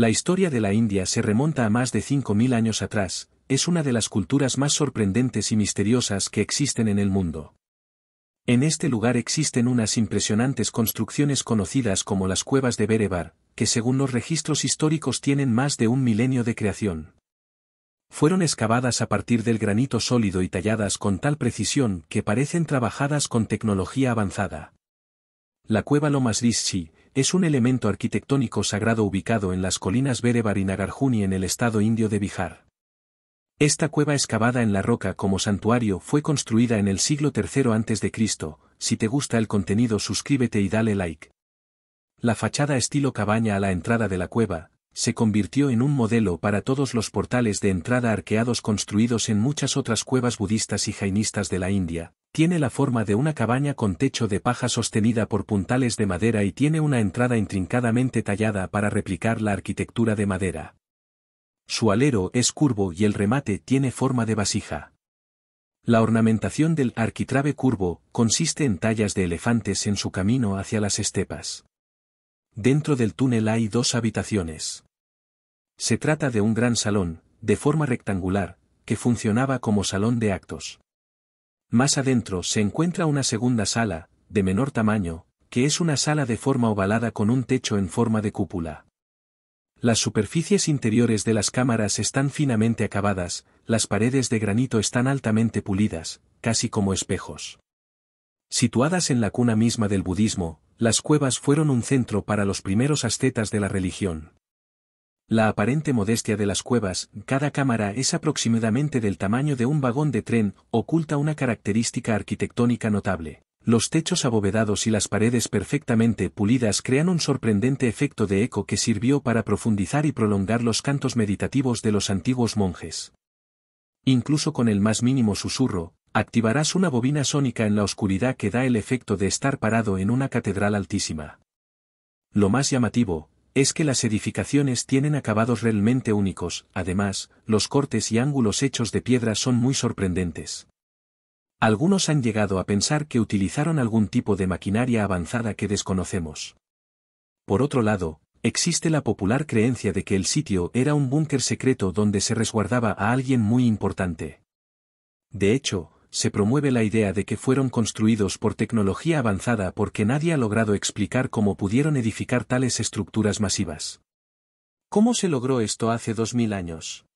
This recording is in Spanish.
La historia de la India se remonta a más de 5.000 años atrás, es una de las culturas más sorprendentes y misteriosas que existen en el mundo. En este lugar existen unas impresionantes construcciones conocidas como las cuevas de Berebar, que según los registros históricos tienen más de un milenio de creación. Fueron excavadas a partir del granito sólido y talladas con tal precisión que parecen trabajadas con tecnología avanzada. La cueva Lomas Rishi, es un elemento arquitectónico sagrado ubicado en las colinas Berebar y Nagarjuni en el estado indio de Bihar. Esta cueva excavada en la roca como santuario fue construida en el siglo III a.C., si te gusta el contenido suscríbete y dale like. La fachada estilo cabaña a la entrada de la cueva, se convirtió en un modelo para todos los portales de entrada arqueados construidos en muchas otras cuevas budistas y jainistas de la India, tiene la forma de una cabaña con techo de paja sostenida por puntales de madera y tiene una entrada intrincadamente tallada para replicar la arquitectura de madera. Su alero es curvo y el remate tiene forma de vasija. La ornamentación del arquitrabe curvo consiste en tallas de elefantes en su camino hacia las estepas. Dentro del túnel hay dos habitaciones. Se trata de un gran salón, de forma rectangular, que funcionaba como salón de actos. Más adentro se encuentra una segunda sala, de menor tamaño, que es una sala de forma ovalada con un techo en forma de cúpula. Las superficies interiores de las cámaras están finamente acabadas, las paredes de granito están altamente pulidas, casi como espejos. Situadas en la cuna misma del budismo, las cuevas fueron un centro para los primeros ascetas de la religión. La aparente modestia de las cuevas, cada cámara es aproximadamente del tamaño de un vagón de tren, oculta una característica arquitectónica notable. Los techos abovedados y las paredes perfectamente pulidas crean un sorprendente efecto de eco que sirvió para profundizar y prolongar los cantos meditativos de los antiguos monjes. Incluso con el más mínimo susurro, activarás una bobina sónica en la oscuridad que da el efecto de estar parado en una catedral altísima. Lo más llamativo, es que las edificaciones tienen acabados realmente únicos, además, los cortes y ángulos hechos de piedra son muy sorprendentes. Algunos han llegado a pensar que utilizaron algún tipo de maquinaria avanzada que desconocemos. Por otro lado, existe la popular creencia de que el sitio era un búnker secreto donde se resguardaba a alguien muy importante. De hecho, se promueve la idea de que fueron construidos por tecnología avanzada porque nadie ha logrado explicar cómo pudieron edificar tales estructuras masivas. ¿Cómo se logró esto hace 2000 años?